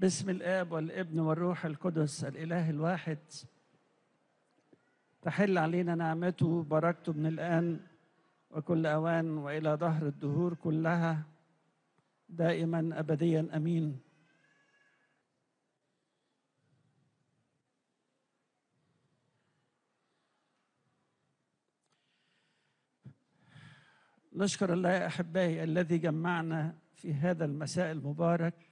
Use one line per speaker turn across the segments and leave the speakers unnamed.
باسم الاب والابن والروح القدس الاله الواحد تحل علينا نعمته وبركته من الان وكل اوان والى ظهر الدهور كلها دائما ابديا امين نشكر الله يا احبائي الذي جمعنا في هذا المساء المبارك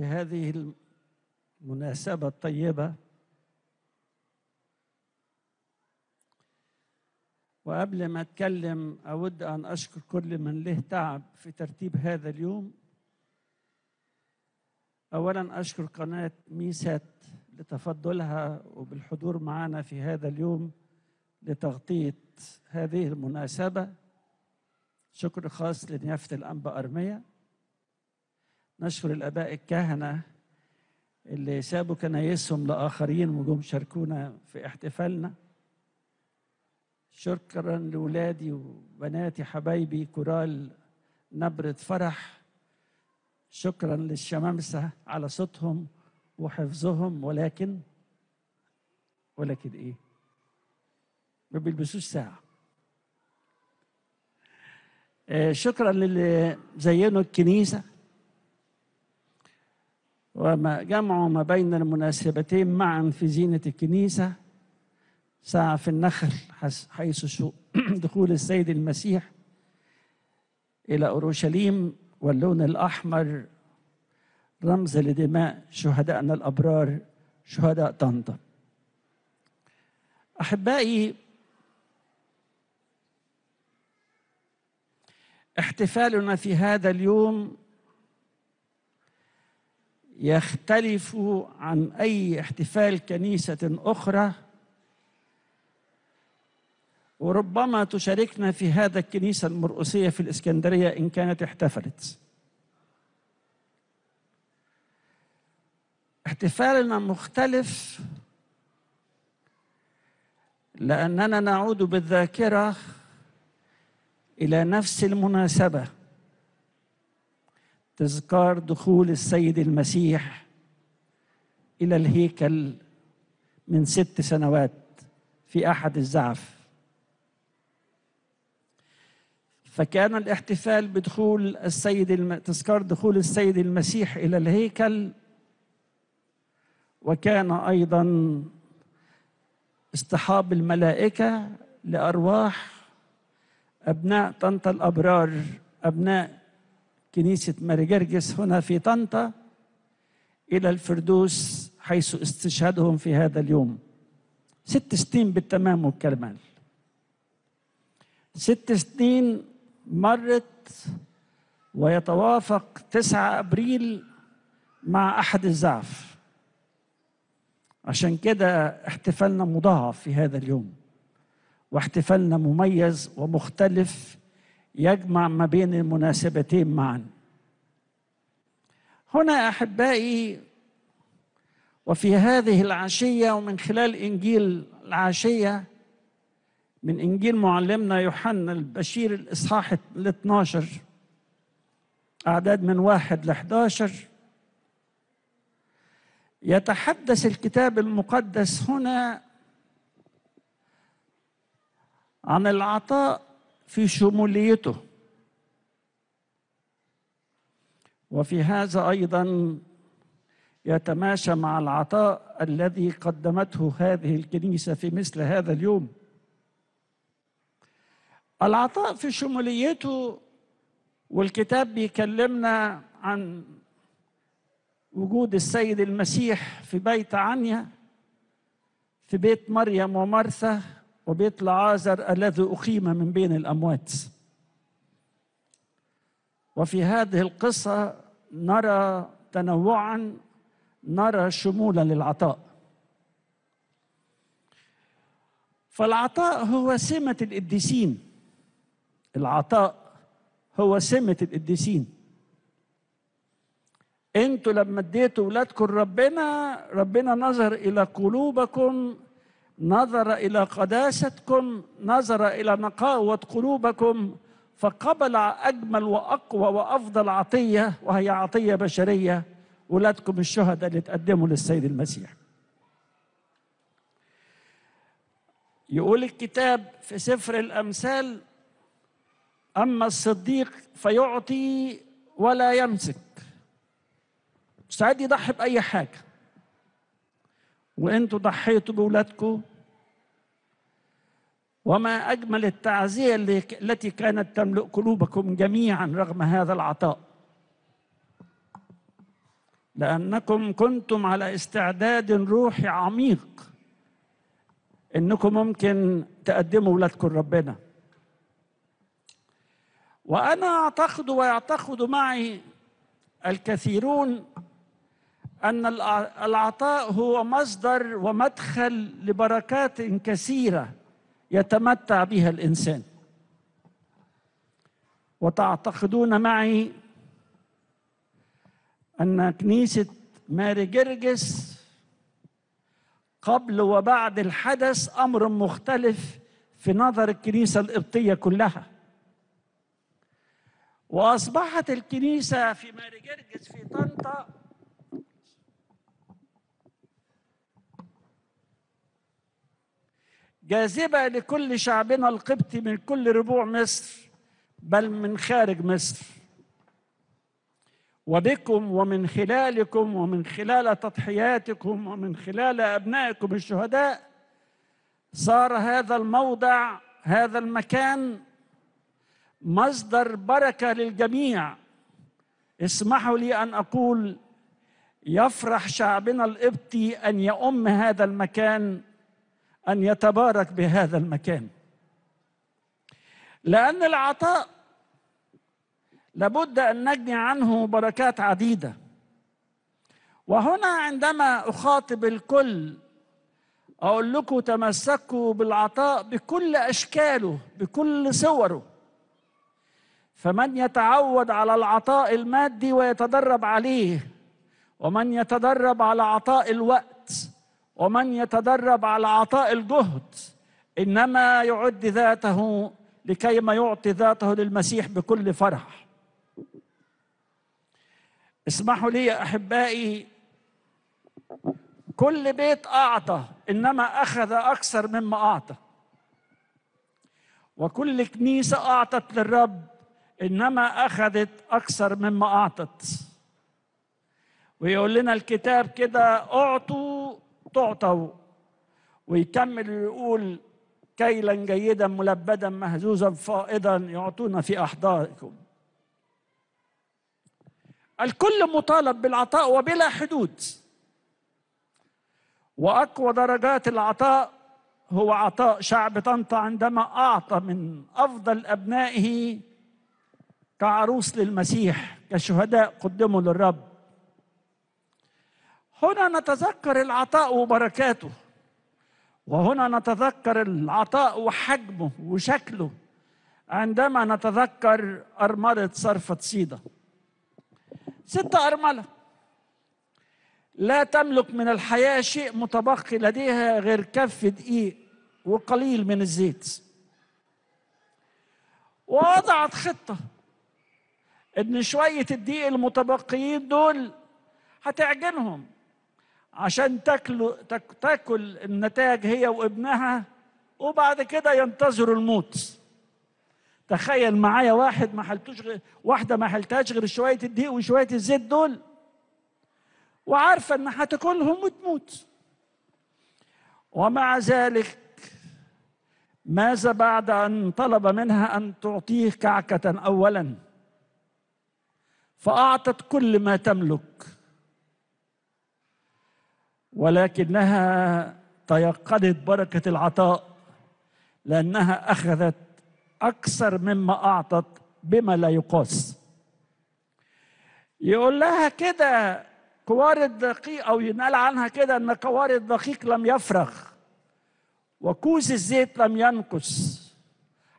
في هذه المناسبة الطيبة وقبل ما أتكلم أود أن أشكر كل من له تعب في ترتيب هذا اليوم أولا أشكر قناة ميسات لتفضلها وبالحضور معنا في هذا اليوم لتغطية هذه المناسبة شكر خاص لنيافة الأنبا أرمية نشكر الاباء الكهنه اللي سابوا كنايسهم لاخرين وجم شاركونا في احتفالنا شكرا لولادي وبناتي حبايبي كورال نبره فرح شكرا للشمامسه على صوتهم وحفظهم ولكن ولكن ايه ما بيلبسوش ساعه آه، شكرا للي زينوا الكنيسه وما جمعوا ما بين المناسبتين معا في زينة الكنيسة ساعة في النخل حيث دخول السيد المسيح إلى أورشليم واللون الأحمر رمز لدماء شهدائنا الأبرار شهداء طنطا أحبائي احتفالنا في هذا اليوم يختلف عن أي احتفال كنيسة أخرى وربما تشاركنا في هذا الكنيسة المرؤوسية في الإسكندرية إن كانت احتفلت احتفالنا مختلف لأننا نعود بالذاكرة إلى نفس المناسبة تذكار دخول السيد المسيح الى الهيكل من ست سنوات في احد الزعف فكان الاحتفال بدخول السيد الم... تذكار دخول السيد المسيح الى الهيكل وكان ايضا اصطحاب الملائكه لارواح ابناء طنطا الابرار ابناء كنيسة ماري جرجس هنا في طنطا إلى الفردوس حيث استشهادهم في هذا اليوم ست سنين بالتمام والكمال ست سنين مرت ويتوافق 9 أبريل مع أحد الزعف عشان كده احتفالنا مضاعف في هذا اليوم واحتفالنا مميز ومختلف يجمع ما بين المناسبتين معا هنا احبائي وفي هذه العشيه ومن خلال انجيل العشيه من انجيل معلمنا يوحنا البشير الاصحاح ال 12 اعداد من واحد ل 11 يتحدث الكتاب المقدس هنا عن العطاء في شموليته وفي هذا ايضا يتماشى مع العطاء الذي قدمته هذه الكنيسه في مثل هذا اليوم العطاء في شموليته والكتاب بيكلمنا عن وجود السيد المسيح في بيت عنيا في بيت مريم ومرثى وبيت لعازر الذي أقيم من بين الأموات وفي هذه القصة نرى تنوعا نرى شمولا للعطاء فالعطاء هو سمة القديسين العطاء هو سمة القديسين انتوا لما اديتوا ولادكم ربنا ربنا نظر الى قلوبكم نظر إلى قداستكم نظر إلى نقاوة قلوبكم فقبل أجمل وأقوى وأفضل عطية وهي عطية بشرية ولادكم الشهداء اللي تقدموا للسيد المسيح يقول الكتاب في سفر الأمثال أما الصديق فيعطي ولا يمسك مستعد يضحي بأي حاجة وانتوا ضحيتوا بولادكم وما اجمل التعزيه التي كانت تملؤ قلوبكم جميعا رغم هذا العطاء لانكم كنتم على استعداد روحي عميق انكم ممكن تقدموا اولادكم ربنا وانا اعتقد ويعتقد معي الكثيرون أن العطاء هو مصدر ومدخل لبركات كثيرة يتمتع بها الإنسان وتعتقدون معي أن كنيسة ماري جرجس قبل وبعد الحدث أمر مختلف في نظر الكنيسة القبطية كلها وأصبحت الكنيسة في ماري جرجس في طنطا جاذبة لكل شعبنا القبطي من كل ربوع مصر بل من خارج مصر وبكم ومن خلالكم ومن خلال تضحياتكم ومن خلال أبنائكم الشهداء صار هذا الموضع هذا المكان مصدر بركة للجميع اسمحوا لي أن أقول يفرح شعبنا القبطي أن يؤم هذا المكان ان يتبارك بهذا المكان لان العطاء لابد ان نجني عنه بركات عديده وهنا عندما اخاطب الكل اقول لكم تمسكوا بالعطاء بكل اشكاله بكل صوره فمن يتعود على العطاء المادي ويتدرب عليه ومن يتدرب على عطاء الوقت ومن يتدرب على عطاء الجهد انما يعد ذاته لكيما يعطي ذاته للمسيح بكل فرح اسمحوا لي يا احبائي كل بيت اعطى انما اخذ اكثر مما اعطى وكل كنيسه اعطت للرب انما اخذت اكثر مما اعطت ويقول لنا الكتاب كده اعطوا تعطوا ويكمل ويقول كيلا جيدا ملبدا مهزوزا فائضا يعطون في احضانكم الكل مطالب بالعطاء وبلا حدود واقوى درجات العطاء هو عطاء شعب طنطا عندما اعطى من افضل ابنائه كعروس للمسيح كشهداء قدموا للرب هنا نتذكر العطاء وبركاته وهنا نتذكر العطاء وحجمه وشكله عندما نتذكر أرملة صرفة صيدا ست أرملة لا تملك من الحياة شيء متبقي لديها غير كف دقيق وقليل من الزيت ووضعت خطة إن شوية الدقيق المتبقيين دول هتعجنهم عشان تاكلوا تاكل النتائج هي وابنها وبعد كده ينتظروا الموت تخيل معايا واحد ما حلتوش غير واحده ما حلتهاش غير شويه الدقيق وشويه الزيت دول وعارفه ان هتاكلهم وتموت ومع ذلك ماذا بعد ان طلب منها ان تعطيه كعكه اولا فاعطت كل ما تملك ولكنها تيقنت بركة العطاء لأنها أخذت أكثر مما أعطت بما لا يقاس يقول لها كده كوار الدقيق أو ينال عنها كده أن كوار الدقيق لم يفرغ وكوز الزيت لم ينقص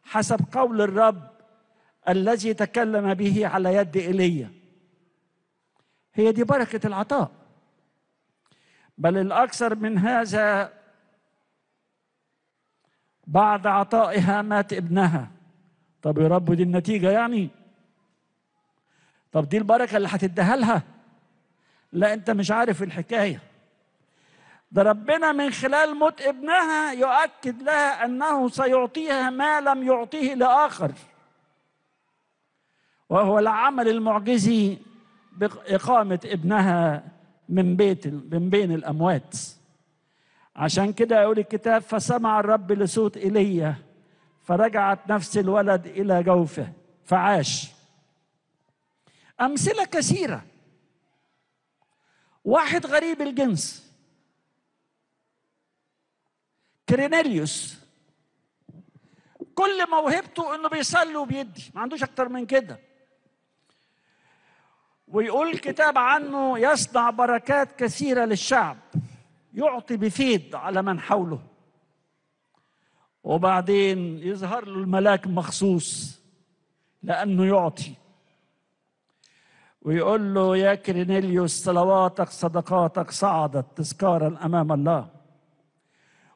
حسب قول الرب الذي تكلم به على يد ايليا هي دي بركه العطاء بل الأكثر من هذا بعد عطائها مات ابنها طب يا رب دي النتيجة يعني طب دي البركة اللي هتديها لها لا انت مش عارف الحكاية ده ربنا من خلال موت ابنها يؤكد لها انه سيعطيها ما لم يعطيه لاخر وهو العمل المعجزي بإقامة ابنها من بيت من بين الأموات عشان كده يقول الكتاب فسمع الرب لصوت ايليا فرجعت نفس الولد الى جوفه فعاش امثله كثيره واحد غريب الجنس كرينيليوس كل موهبته انه بيصلي وبيدي ما عندوش اكتر من كده ويقول الكتاب عنه يصنع بركات كثيرة للشعب يعطي بفيد على من حوله وبعدين يظهر له الملاك مخصوص لأنه يعطي ويقول له يا كرينيليوس صلواتك صدقاتك صعدت تذكارا أمام الله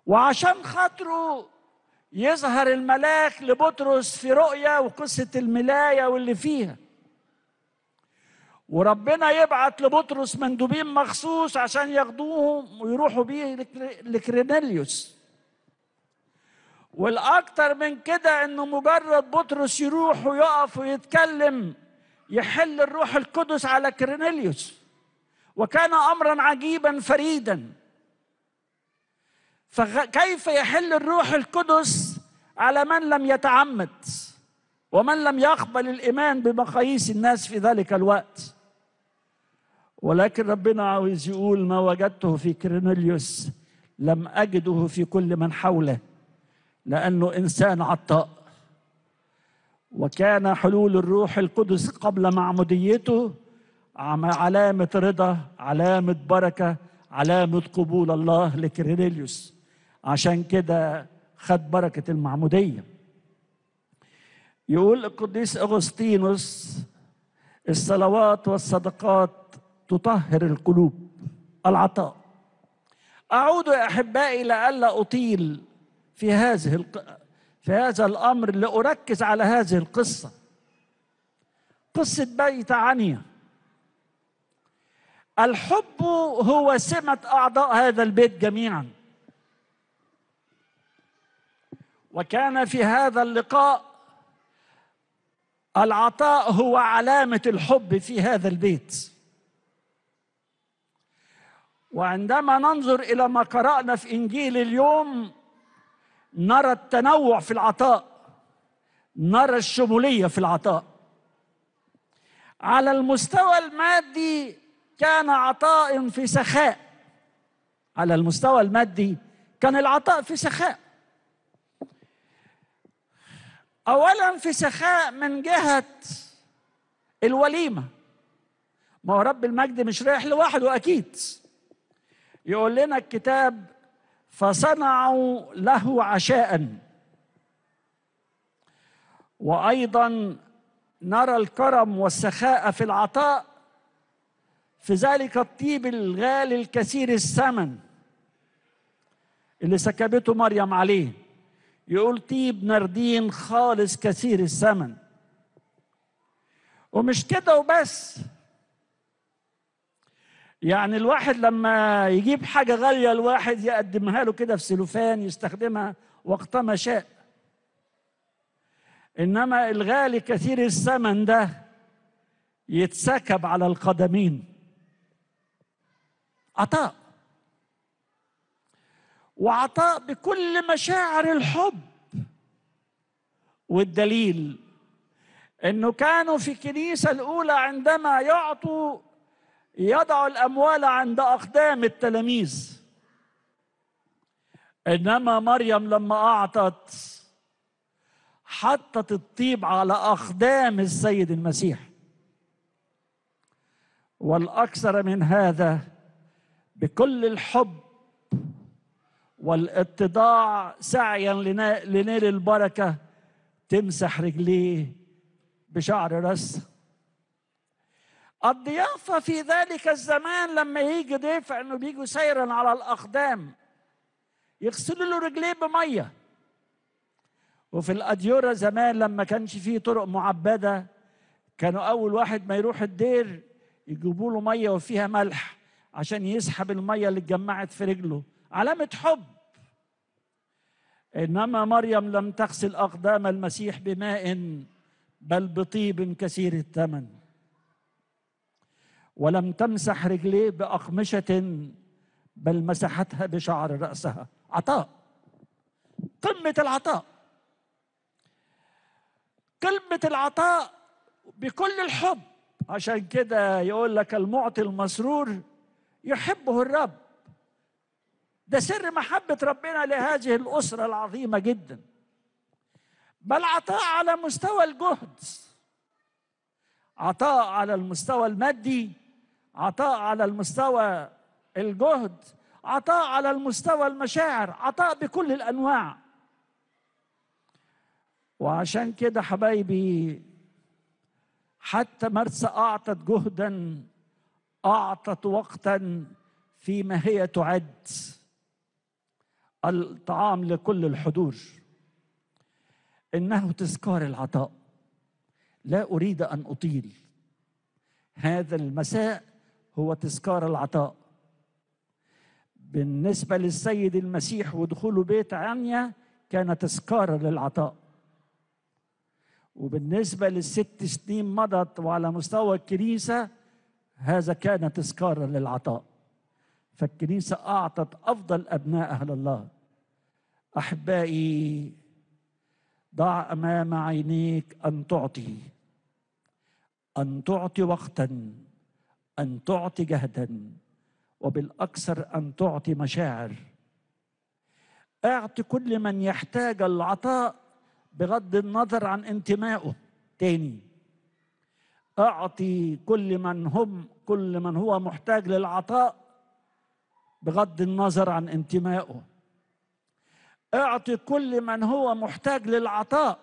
وعشان خاطره يظهر الملاك لبطرس في رؤيا وقصة الملاية واللي فيها وربنا يبعت لبطرس مندوبين مخصوص عشان ياخدوهم ويروحوا بيه لكرينيليوس والاكثر من كده انه مجرد بطرس يروح ويقف ويتكلم يحل الروح القدس على كرينيليوس وكان امرا عجيبا فريدا فكيف يحل الروح القدس على من لم يتعمد ومن لم يقبل الايمان بمقاييس الناس في ذلك الوقت ولكن ربنا عاوز يقول ما وجدته في كرينيليوس لم أجده في كل من حوله لأنه إنسان عطاء وكان حلول الروح القدس قبل معموديته علامة رضا علامة بركة علامة قبول الله لكرينيليوس عشان كده خد بركة المعمودية يقول القديس أغسطينوس الصلوات والصدقات تطهر القلوب العطاء اعود يا احبائي لئلا اطيل في هذه الق... في هذا الامر لاركز على هذه القصه قصه بيت عنيا الحب هو سمه اعضاء هذا البيت جميعا وكان في هذا اللقاء العطاء هو علامه الحب في هذا البيت وعندما ننظر الى ما قرانا في انجيل اليوم نرى التنوع في العطاء نرى الشموليه في العطاء على المستوى المادي كان عطاء في سخاء على المستوى المادي كان العطاء في سخاء اولا في سخاء من جهه الوليمه ما هو رب المجد مش رايح لوحده اكيد يقول لنا الكتاب فصنعوا له عشاء وايضا نرى الكرم والسخاء في العطاء في ذلك الطيب الغالي الكثير الثمن اللي سكبته مريم عليه يقول طيب نردين خالص كثير الثمن ومش كده وبس يعني الواحد لما يجيب حاجة غالية الواحد يقدمها له كده في سلوفان يستخدمها وقت ما شاء إنما الغالي كثير الثمن ده يتسكب على القدمين عطاء وعطاء بكل مشاعر الحب والدليل انه كانوا في الكنيسه الاولى عندما يعطوا يضع الأموال عند أقدام التلاميذ إنما مريم لما أعطت حطت الطيب على أقدام السيد المسيح والأكثر من هذا بكل الحب والاتضاع سعيا لنيل البركة تمسح رجليه بشعر رأسه الضيافة في ذلك الزمان لما يجي ضيف انه بيجوا سيرا على الاقدام يغسلوا له رجليه بميه وفي الاديوره زمان لما كانش فيه طرق معبده كانوا اول واحد ما يروح الدير يجيبوا له ميه وفيها ملح عشان يسحب الميه اللي اتجمعت في رجله علامه حب انما مريم لم تغسل اقدام المسيح بماء بل بطيب كثير الثمن ولم تمسح رجليه بأقمشة بل مسحتها بشعر رأسها عطاء قمة العطاء قمة العطاء بكل الحب عشان كده يقول لك المعطي المسرور يحبه الرب ده سر محبة ربنا لهذه الأسرة العظيمة جدا بل عطاء على مستوى الجهد عطاء على المستوى المادي عطاء على المستوى الجهد عطاء على المستوى المشاعر عطاء بكل الانواع وعشان كده حبايبي حتى مرسى اعطت جهدا اعطت وقتا فيما هي تعد الطعام لكل الحضور انه تذكار العطاء لا اريد ان اطيل هذا المساء هو تذكار العطاء بالنسبة للسيد المسيح ودخوله بيت عنيا كان تذكار للعطاء وبالنسبة للست سنين مضت وعلى مستوى الكنيسة هذا كان تذكار للعطاء فالكنيسة أعطت أفضل أبنائها لله أحبائي ضع أمام عينيك أن تعطي أن تعطي وقتا ان تعطي جهدا وبالاكثر ان تعطي مشاعر اعطي كل من يحتاج العطاء بغض النظر عن انتمائه تاني اعطي كل من هم كل من هو محتاج للعطاء بغض النظر عن انتمائه اعطي كل من هو محتاج للعطاء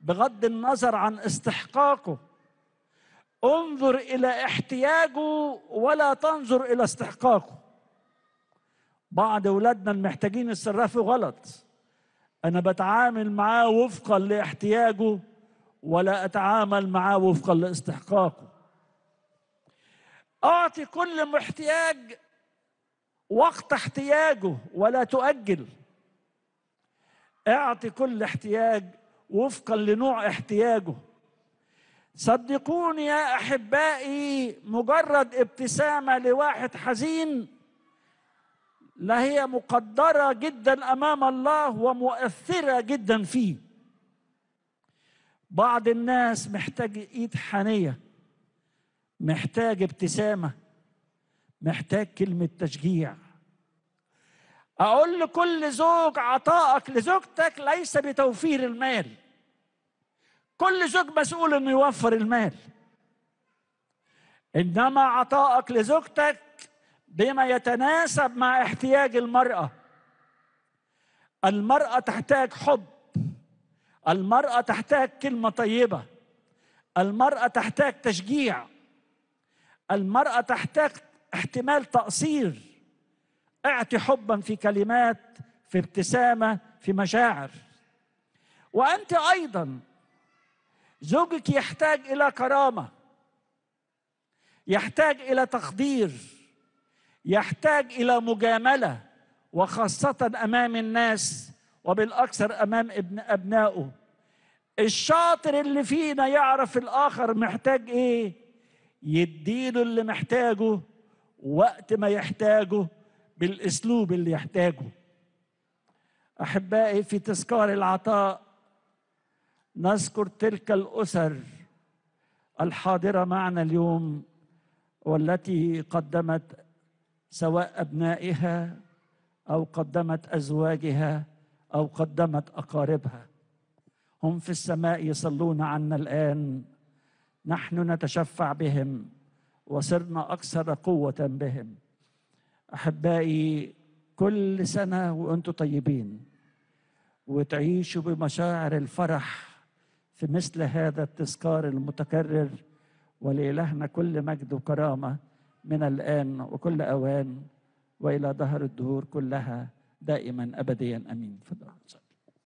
بغض النظر عن استحقاقه انظر الى احتياجه ولا تنظر الى استحقاقه بعض اولادنا المحتاجين الصرافه غلط انا بتعامل معاه وفقا لاحتياجه ولا اتعامل معاه وفقا لاستحقاقه اعطي كل محتاج وقت احتياجه ولا تؤجل اعطي كل احتياج وفقا لنوع احتياجه صدقوني يا احبائي مجرد ابتسامه لواحد حزين لا هي مقدره جدا امام الله ومؤثره جدا فيه بعض الناس محتاج ايد حنيه محتاج ابتسامه محتاج كلمه تشجيع اقول لكل زوج عطائك لزوجتك ليس بتوفير المال كل زوج مسؤول انه يوفر المال انما عطائك لزوجتك بما يتناسب مع احتياج المراه المراه تحتاج حب المراه تحتاج كلمه طيبه المراه تحتاج تشجيع المراه تحتاج احتمال تقصير اعطي حبا في كلمات في ابتسامه في مشاعر وانت ايضا زوجك يحتاج الى كرامه يحتاج الى تقدير يحتاج الى مجامله وخاصه امام الناس وبالاكثر امام ابن ابنائه الشاطر اللي فينا يعرف الاخر محتاج ايه يديله اللي محتاجه وقت ما يحتاجه بالاسلوب اللي يحتاجه احبائي في تذكار العطاء نذكر تلك الاسر الحاضره معنا اليوم والتي قدمت سواء ابنائها او قدمت ازواجها او قدمت اقاربها هم في السماء يصلون عنا الان نحن نتشفع بهم وصرنا اكثر قوه بهم احبائي كل سنه وانتم طيبين وتعيشوا بمشاعر الفرح في مثل هذا التذكار المتكرر ولإلهنا كل مجد وكرامة من الآن وكل أوان وإلى ظهر الدهور كلها دائما أبديا أمين في